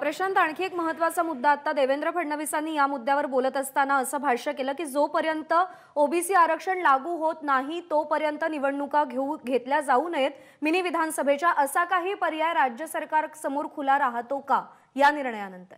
प्रशांत आणखी एक महत्वाचा मुद्दा आता देवेंद्र फडणवीसांनी या मुद्द्यावर बोलत असताना असं भाष्य केलं की जोपर्यंत ओबीसी आरक्षण लागू होत नाही तोपर्यंत निवडणुका घेऊ घेतल्या जाऊ नयेत मिनी विधानसभेच्या असा काही पर्याय राज्य सरकार समोर खुला राहतो का या निर्णयानंतर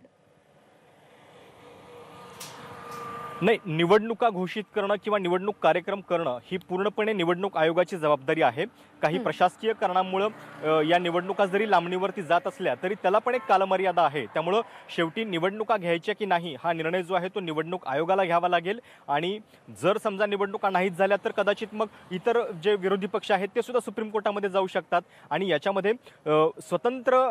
नाही निवडणुका घोषित करणं किंवा निवडणूक कार्यक्रम करणं ही पूर्णपणे निवडणूक आयोगाची जबाबदारी आहे काही प्रशासकीय कारणामुळं या निवडणुका जरी लांबणीवरती जात असल्या तरी त्याला पण एक कालमर्यादा आहे त्यामुळं शेवटी निवडणुका घ्यायच्या की नाही हा निर्णय जो आहे तो निवडणूक आयोगाला घ्यावा लागेल आणि जर समजा निवडणुका नाहीच झाल्या तर कदाचित मग इतर जे विरोधी पक्ष आहेत ते सुद्धा सुप्रीम कोर्टामध्ये जाऊ शकतात आणि याच्यामध्ये स्वतंत्र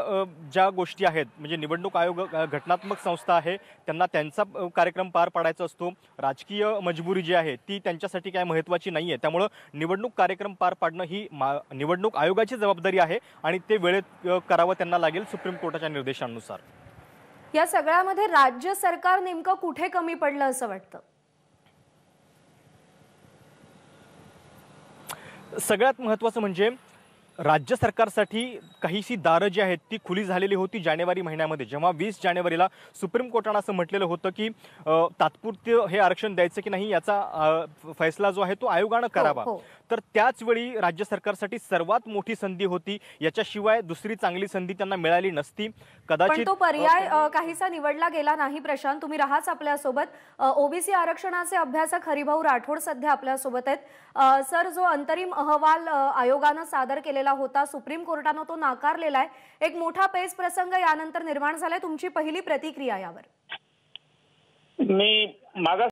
ज्या गोष्टी आहेत म्हणजे निवडणूक आयोग घटनात्मक संस्था आहे त्यांना त्यांचा कार्यक्रम पार पाडायचा असतो राजकीय मजबुरी जी आहे ती त्यांच्यासाठी काय महत्वाची नाही आहे त्यामुळं निवडणूक कार्यक्रम पार पाडणं ही निवडणूक आयोगाची जबाबदारी आहे आणि ते वेळेत करावं त्यांना लागेल सुप्रीम कोर्टाच्या निर्देशांनुसार या सगळ्यामध्ये राज्य सरकार नेमकं कुठे कमी पडलं असं वाटतं सगळ्यात महत्वाचं म्हणजे राज्य सरकारसाठी काहीशी दारं जी आहेत ती खुली झालेली होती जानेवारी महिन्यामध्ये जेव्हा वीस जानेवारीला सुप्रीम कोर्टानं असं म्हटलेलं होतं की तात्पुरतं हे आरक्षण द्यायचं की नाही याचा फैसला जो आहे तो आयोगानं हो, करावा हो. तर त्याच वेळी राज्य सरकारसाठी सर्वात मोठी संधी होती याच्याशिवाय दुसरी चांगली संधी त्यांना मिळाली नसती कदाचित तो पर्याय काहीसा निवडला गेला नाही प्रशांत तुम्ही राहाच आपल्यासोबत ओबीसी आरक्षणाचे अभ्यासक हरिभाऊ राठोड सध्या आपल्यासोबत आहेत सर जो अंतरिम अहवाल आयोगानं सादर केलेला होता सुप्रीम कोर्टानं तो नाकारलेला आहे एक मोठा पेच प्रसंग यानंतर निर्माण झालाय तुमची पहिली प्रतिक्रिया यावर मी